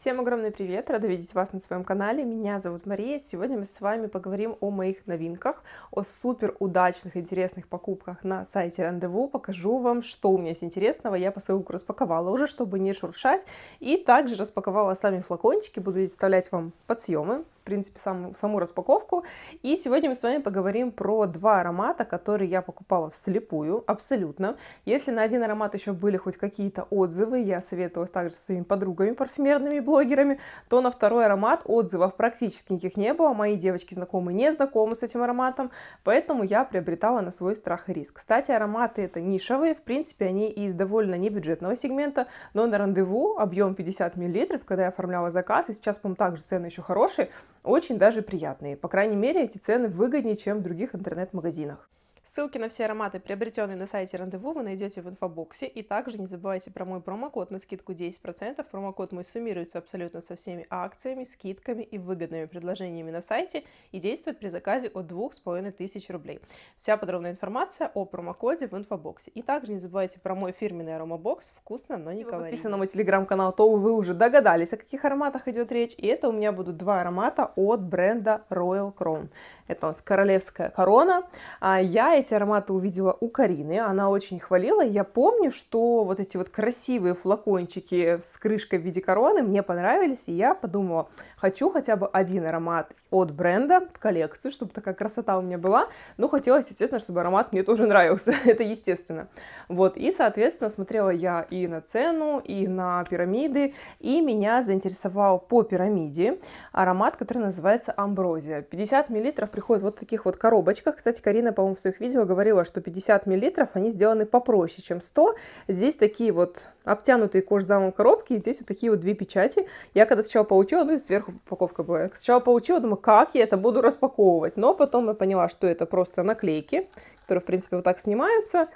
Всем огромный привет! Рада видеть вас на своем канале. Меня зовут Мария. Сегодня мы с вами поговорим о моих новинках, о супер удачных, интересных покупках на сайте Рандеву. Покажу вам, что у меня есть интересного. Я посылку распаковала уже, чтобы не шуршать. И также распаковала сами флакончики. Буду вставлять вам подсъемы, в принципе, саму саму распаковку. И сегодня мы с вами поговорим про два аромата, которые я покупала вслепую, абсолютно. Если на один аромат еще были хоть какие-то отзывы, я советовалась также со своими подругами парфюмерными блогерами, то на второй аромат отзывов практически никаких не было. Мои девочки знакомы не знакомы с этим ароматом, поэтому я приобретала на свой страх и риск. Кстати, ароматы это нишевые, в принципе, они из довольно небюджетного сегмента, но на рандеву объем 50 мл, когда я оформляла заказ, и сейчас, по-моему, также цены еще хорошие, очень даже приятные. По крайней мере, эти цены выгоднее, чем в других интернет-магазинах. Ссылки на все ароматы, приобретенные на сайте Рандеву, вы найдете в инфобоксе. И также не забывайте про мой промокод на скидку 10%. Промокод мой суммируется абсолютно со всеми акциями, скидками и выгодными предложениями на сайте и действует при заказе от 2500 рублей. Вся подробная информация о промокоде в инфобоксе. И также не забывайте про мой фирменный аромабокс «Вкусно, но не калорийно». Подписаны на мой телеграм-канал, то вы уже догадались, о каких ароматах идет речь. И это у меня будут два аромата от бренда Royal Crown. Это у нас королевская корона. А я эти ароматы увидела у Карины, она очень хвалила. Я помню, что вот эти вот красивые флакончики с крышкой в виде короны мне понравились, и я подумала, хочу хотя бы один аромат от бренда в коллекцию, чтобы такая красота у меня была. Но хотелось, естественно, чтобы аромат мне тоже нравился, это естественно. Вот, и, соответственно, смотрела я и на цену, и на пирамиды, и меня заинтересовал по пирамиде аромат, который называется амброзия. 50 мл приходит в вот таких вот коробочках. Кстати, Карина, по-моему, в своих видео видео говорила, что 50 мл, они сделаны попроще, чем 100. Здесь такие вот обтянутые кожзамом коробки, и здесь вот такие вот две печати. Я когда сначала получила, ну и сверху упаковка была, сначала получила, думаю, как я это буду распаковывать. Но потом я поняла, что это просто наклейки, которые, в принципе, вот так снимаются.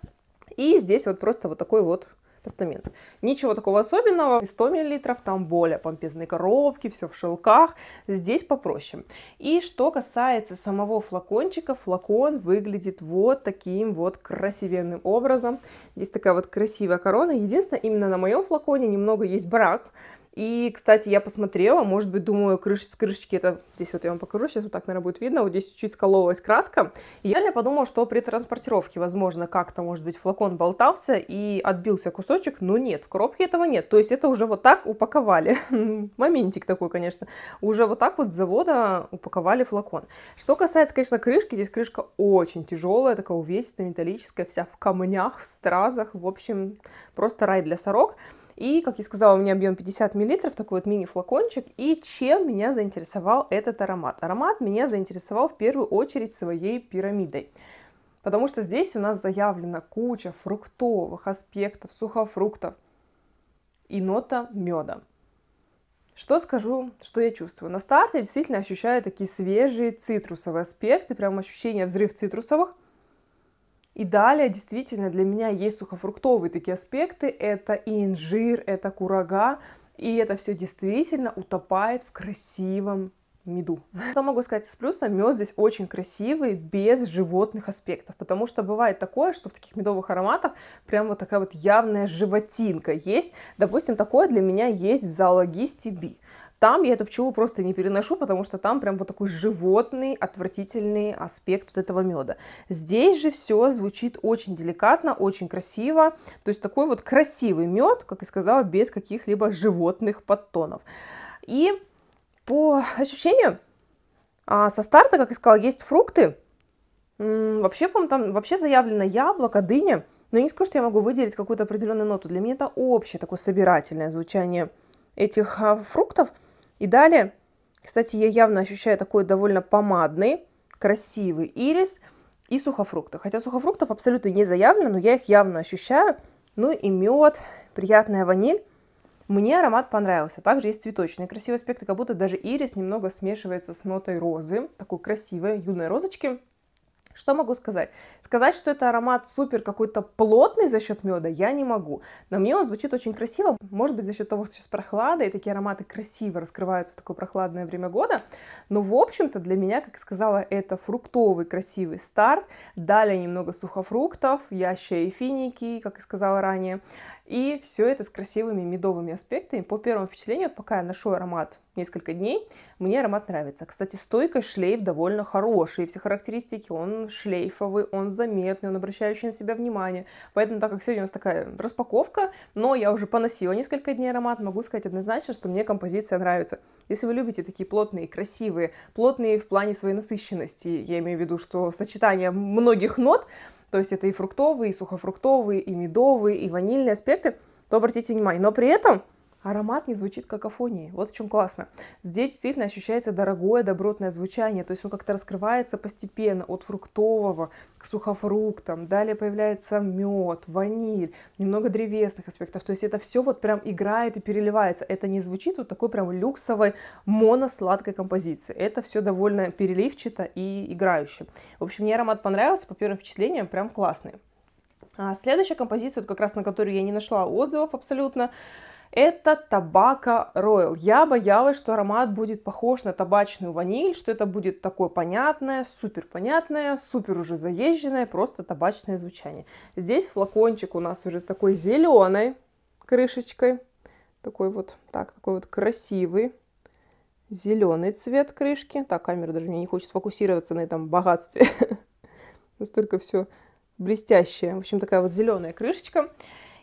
И здесь вот просто вот такой вот постамент. Ничего такого особенного, 100 мл, там более помпезные коробки, все в шелках, здесь попроще. И что касается самого флакончика, флакон выглядит вот таким вот красивенным образом. Здесь такая вот красивая корона, единственное, именно на моем флаконе немного есть брак, и, кстати, я посмотрела, может быть, думаю, крыш, с крышечки это... Здесь вот я вам покажу, сейчас вот так, наверное, будет видно. Вот здесь чуть-чуть скололась краска. И я подумала, что при транспортировке, возможно, как-то, может быть, флакон болтался и отбился кусочек, но нет, в коробке этого нет. То есть это уже вот так упаковали. Моментик такой, конечно. Уже вот так вот с завода упаковали флакон. Что касается, конечно, крышки, здесь крышка очень тяжелая, такая увесистая, металлическая, вся в камнях, в стразах. В общем, просто рай для сорок. И, как я сказала, у меня объем 50 мл, такой вот мини-флакончик. И чем меня заинтересовал этот аромат? Аромат меня заинтересовал в первую очередь своей пирамидой. Потому что здесь у нас заявлена куча фруктовых аспектов, сухофруктов и нота меда. Что скажу, что я чувствую? На старте я действительно ощущаю такие свежие цитрусовые аспекты, прям ощущение взрыв цитрусовых. И далее, действительно, для меня есть сухофруктовые такие аспекты. Это и инжир, это курага. И это все действительно утопает в красивом меду. Что могу сказать с плюсом, Мед здесь очень красивый, без животных аспектов, потому что бывает такое, что в таких медовых ароматах прям вот такая вот явная животинка есть. Допустим, такое для меня есть в зоологии стеби. Там я эту пчелу просто не переношу, потому что там прям вот такой животный, отвратительный аспект вот этого меда. Здесь же все звучит очень деликатно, очень красиво. То есть такой вот красивый мед, как и сказала, без каких-либо животных подтонов. И по ощущению, а, со старта, как я сказала, есть фрукты. Вообще, по моему там вообще заявлено яблоко, дыня. Но я не скажу, что я могу выделить какую-то определенную ноту. Для меня это общее такое собирательное звучание этих а, фруктов – и далее, кстати, я явно ощущаю такой довольно помадный, красивый ирис и сухофрукты. Хотя сухофруктов абсолютно не заявлено, но я их явно ощущаю. Ну и мед, приятная ваниль. Мне аромат понравился. Также есть цветочные красивые аспекты, как будто даже ирис немного смешивается с нотой розы, такой красивой юной розочки. Что могу сказать? Сказать, что это аромат супер какой-то плотный за счет меда, я не могу. Но мне он звучит очень красиво. Может быть, за счет того, что сейчас прохлада, и такие ароматы красиво раскрываются в такое прохладное время года. Но, в общем-то, для меня, как сказала, это фруктовый красивый старт. Далее немного сухофруктов, ящия и финики, как и сказала ранее. И все это с красивыми медовыми аспектами. По первому впечатлению, пока я ношу аромат несколько дней, мне аромат нравится. Кстати, стойка шлейф довольно хороший. Все характеристики, он шлейфовый, он заметный, он обращающий на себя внимание. Поэтому, так как сегодня у нас такая распаковка, но я уже поносила несколько дней аромат, могу сказать однозначно, что мне композиция нравится. Если вы любите такие плотные, красивые, плотные в плане своей насыщенности, я имею в виду, что сочетание многих нот, то есть это и фруктовые, и сухофруктовые, и медовые, и ванильные аспекты, то обратите внимание. Но при этом аромат не звучит как афонии, Вот в чем классно. Здесь действительно ощущается дорогое добротное звучание, то есть он как-то раскрывается постепенно от фруктового к сухофруктам, далее появляется мед, ваниль, немного древесных аспектов, то есть это все вот прям играет и переливается. Это не звучит вот такой прям люксовой моносладкой композиции. Это все довольно переливчато и играюще. В общем, мне аромат понравился, по первым впечатлениям прям классный. А следующая композиция, вот как раз на которую я не нашла отзывов абсолютно, это табака Royal. Я боялась, что аромат будет похож на табачную ваниль, что это будет такое понятное, супер понятное, супер уже заезженное, просто табачное звучание. Здесь флакончик у нас уже с такой зеленой крышечкой. Такой вот, так, такой вот красивый зеленый цвет крышки. Так, камера даже мне не хочет сфокусироваться на этом богатстве. Настолько все блестящее. В общем, такая вот зеленая крышечка.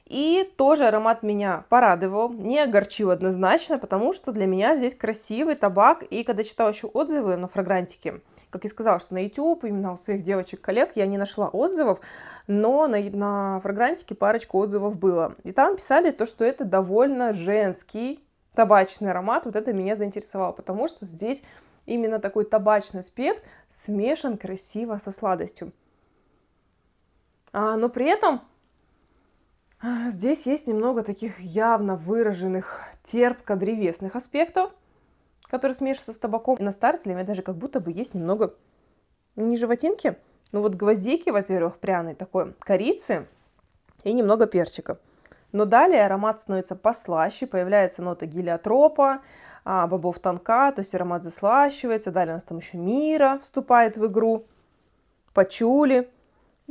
И тоже аромат меня порадовал, не огорчил однозначно, потому что для меня здесь красивый табак. И когда читала еще отзывы на фрагрантике, как я сказала, что на YouTube, именно у своих девочек-коллег, я не нашла отзывов, но на, на фрагрантике парочку отзывов было. И там писали то, что это довольно женский табачный аромат. Вот это меня заинтересовало, потому что здесь именно такой табачный спект смешан красиво со сладостью. А, но при этом а, здесь есть немного таких явно выраженных терпко-древесных аспектов, которые смешиваются с табаком. И на старцеле даже как будто бы есть немного не животинки, ну вот гвоздики, во-первых, пряной такой, корицы и немного перчика. Но далее аромат становится послаще, появляется нота гелиотропа, а, бобов тонка, то есть аромат заслащивается, далее у нас там еще мира вступает в игру, пачули –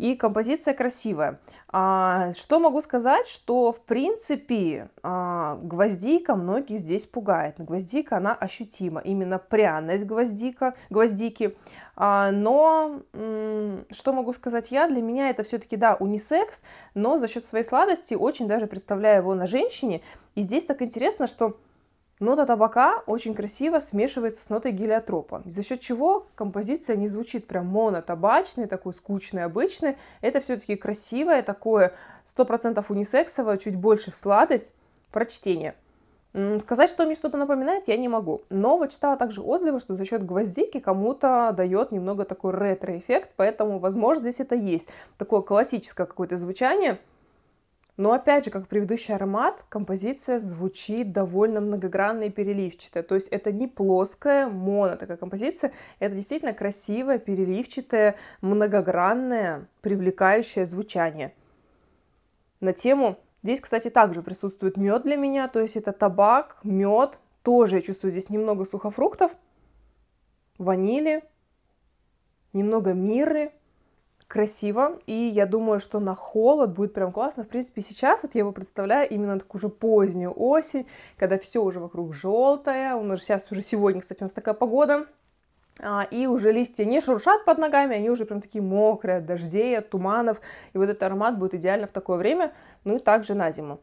и композиция красивая. А, что могу сказать, что в принципе а, гвоздика многие здесь пугает. Гвоздика, она ощутима, именно пряность гвоздика, гвоздики. А, но что могу сказать я, для меня это все-таки, да, унисекс, но за счет своей сладости очень даже представляю его на женщине. И здесь так интересно, что Нота табака очень красиво смешивается с нотой гелиотропа, за счет чего композиция не звучит прям монотабачной, такой скучной, обычной. Это все-таки красивое, такое 100% унисексовое, чуть больше в сладость прочтение. Сказать, что мне что-то напоминает, я не могу. Но вот читала также отзывы, что за счет гвоздики кому-то дает немного такой ретро-эффект, поэтому, возможно, здесь это есть. Такое классическое какое-то звучание – но опять же, как предыдущий аромат, композиция звучит довольно многогранно и переливчатая. То есть это не плоская моно такая композиция, это действительно красивое, переливчатое, многогранное, привлекающее звучание. На тему Здесь, кстати, также присутствует мед для меня, то есть это табак, мед. Тоже я чувствую здесь немного сухофруктов, ванили, немного миры, красиво, и я думаю, что на холод будет прям классно. В принципе, сейчас вот я его представляю именно такую уже позднюю осень, когда все уже вокруг желтое, у нас сейчас уже сегодня, кстати, у нас такая погода, а, и уже листья не шуршат под ногами, они уже прям такие мокрые от дождей, от туманов, и вот этот аромат будет идеально в такое время, ну и также на зиму.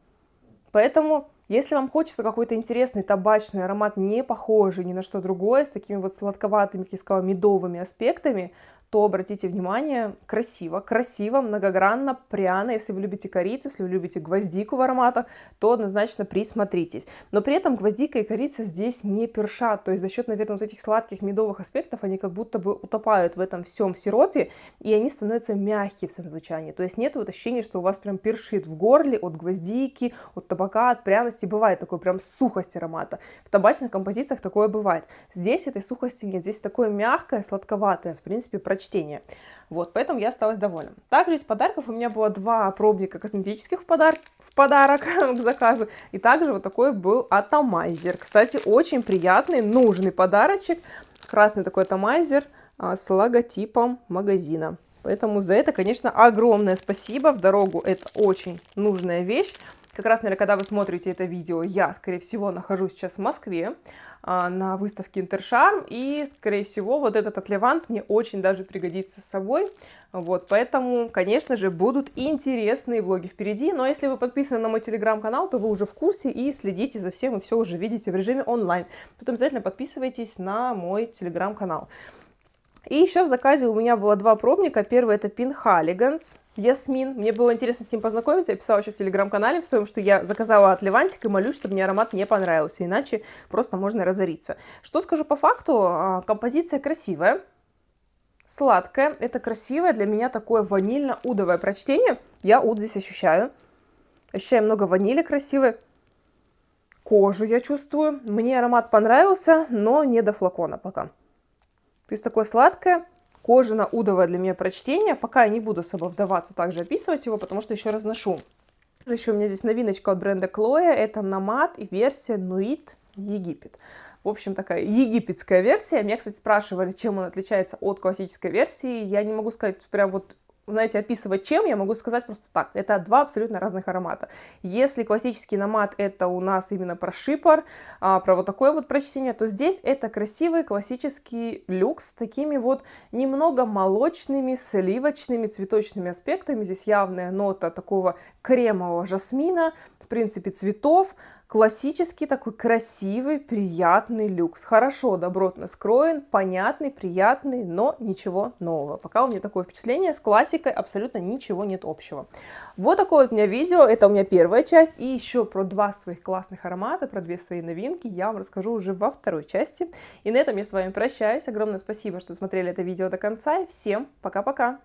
Поэтому если вам хочется какой-то интересный табачный аромат, не похожий ни на что другое, с такими вот сладковатыми, кисково медовыми аспектами, то обратите внимание, красиво, красиво, многогранно, пряно. Если вы любите корицу, если вы любите гвоздику в ароматах, то однозначно присмотритесь. Но при этом гвоздика и корица здесь не першат, то есть за счет, наверное, вот этих сладких медовых аспектов они как будто бы утопают в этом всем сиропе, и они становятся мягкие в своем звучании. То есть нет вот ощущения, что у вас прям першит в горле от гвоздики, от табака, от пряности. Бывает такой прям сухость аромата. В табачных композициях такое бывает. Здесь этой сухости нет, здесь такое мягкое, сладковатое, в принципе, прочтения. Вот, поэтому я осталась довольна. Также из подарков у меня было два пробника косметических в, подар... в подарок к заказу. И также вот такой был атомайзер. Кстати, очень приятный, нужный подарочек. Красный такой атомайзер а, с логотипом магазина. Поэтому за это, конечно, огромное спасибо в дорогу. Это очень нужная вещь. Как раз, наверное, когда вы смотрите это видео, я, скорее всего, нахожусь сейчас в Москве а, на выставке Интершарм, и, скорее всего, вот этот отлевант мне очень даже пригодится с собой, вот, поэтому, конечно же, будут интересные влоги впереди, но если вы подписаны на мой телеграм-канал, то вы уже в курсе и следите за всем, и все уже видите в режиме онлайн, то обязательно подписывайтесь на мой телеграм-канал. И еще в заказе у меня было два пробника. Первый это Пин Халлиганс, Ясмин. Мне было интересно с ним познакомиться. Я писала еще в телеграм-канале в своем, что я заказала от Левантик и молюсь, чтобы мне аромат не понравился. Иначе просто можно разориться. Что скажу по факту, а, композиция красивая. Сладкая, это красивое для меня такое ванильно-удовое прочтение. Я уд здесь ощущаю. Ощущаю много ванили красивой. Кожу я чувствую. Мне аромат понравился, но не до флакона пока. То есть такое сладкое, кожано-удовое для меня прочтение. Пока я не буду особо вдаваться также описывать его, потому что еще разношу. Еще у меня здесь новиночка от бренда Клоя. Это Намат и версия Нуит Египет. В общем, такая египетская версия. Меня, кстати, спрашивали, чем он отличается от классической версии. Я не могу сказать прям вот знаете, описывать чем, я могу сказать просто так. Это два абсолютно разных аромата. Если классический намат это у нас именно про шипор, а, про вот такое вот прочтение, то здесь это красивый классический люкс с такими вот немного молочными, сливочными, цветочными аспектами. Здесь явная нота такого кремового жасмина, в принципе, цветов, Классический такой красивый, приятный люкс. Хорошо, добротно скроен, понятный, приятный, но ничего нового. Пока у меня такое впечатление, с классикой абсолютно ничего нет общего. Вот такое вот у меня видео, это у меня первая часть. И еще про два своих классных аромата, про две свои новинки я вам расскажу уже во второй части. И на этом я с вами прощаюсь. Огромное спасибо, что смотрели это видео до конца. И всем пока-пока!